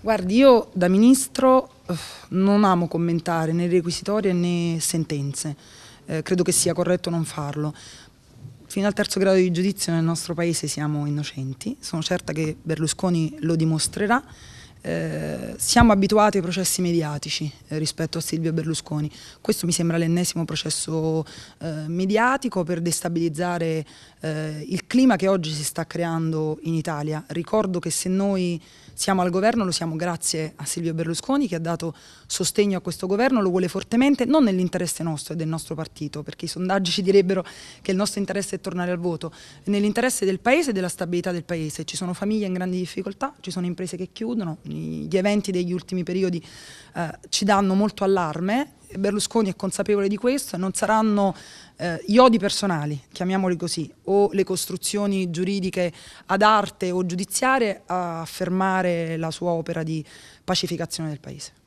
Guardi, io da ministro non amo commentare né requisitorie né sentenze, eh, credo che sia corretto non farlo. Fino al terzo grado di giudizio nel nostro paese siamo innocenti, sono certa che Berlusconi lo dimostrerà eh, siamo abituati ai processi mediatici eh, rispetto a Silvio Berlusconi. Questo mi sembra l'ennesimo processo eh, mediatico per destabilizzare eh, il clima che oggi si sta creando in Italia. Ricordo che se noi siamo al governo lo siamo grazie a Silvio Berlusconi che ha dato sostegno a questo governo, lo vuole fortemente, non nell'interesse nostro e del nostro partito, perché i sondaggi ci direbbero che il nostro interesse è tornare al voto, nell'interesse del paese e della stabilità del paese. Ci sono famiglie in grandi difficoltà, ci sono imprese che chiudono, gli eventi degli ultimi periodi eh, ci danno molto allarme, Berlusconi è consapevole di questo, non saranno eh, gli odi personali, chiamiamoli così, o le costruzioni giuridiche ad arte o giudiziarie a fermare la sua opera di pacificazione del Paese.